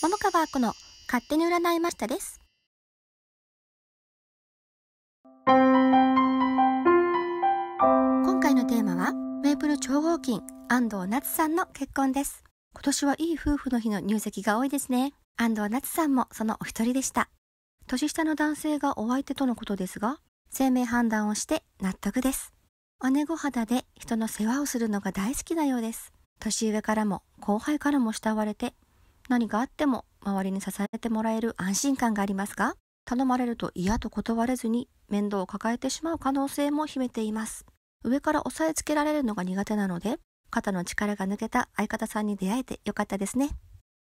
桃川子の勝手に占いましたです。今回のテーマは、メープル超合金安藤夏さんの結婚です。今年はいい夫婦の日の入籍が多いですね。安藤夏さんもそのお一人でした。年下の男性がお相手とのことですが、生命判断をして納得です。姉御肌で人の世話をするのが大好きなようです。年上からも後輩からも慕われて何かあっても周りに支えてもらえる安心感がありますが、頼まれると嫌と断れずに面倒を抱えてしまう可能性も秘めています。上から押さえつけられるのが苦手なので、肩の力が抜けた相方さんに出会えてよかったですね。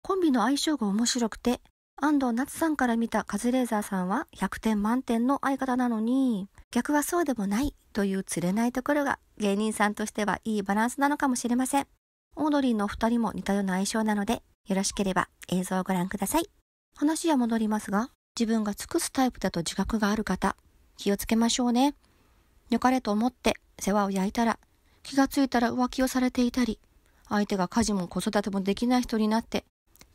コンビの相性が面白くて、安藤夏さんから見たカズレーザーさんは100点満点の相方なのに、逆はそうでもないという釣れないところが芸人さんとしてはいいバランスなのかもしれません。オードリーの二人も似たような相性なので、よろしければ映像をご覧ください。話は戻りますが、自分が尽くすタイプだと自覚がある方、気をつけましょうね。よかれと思って世話を焼いたら、気がついたら浮気をされていたり、相手が家事も子育てもできない人になって、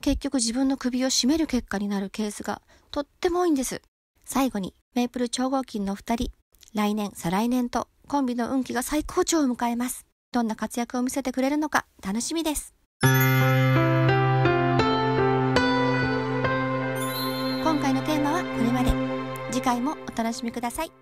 結局自分の首を絞める結果になるケースがとっても多いんです。最後に、メイプル超合金の二人、来年、再来年とコンビの運気が最高潮を迎えます。どんな活躍を見せてくれるのか楽しみです。これまで次回もお楽しみください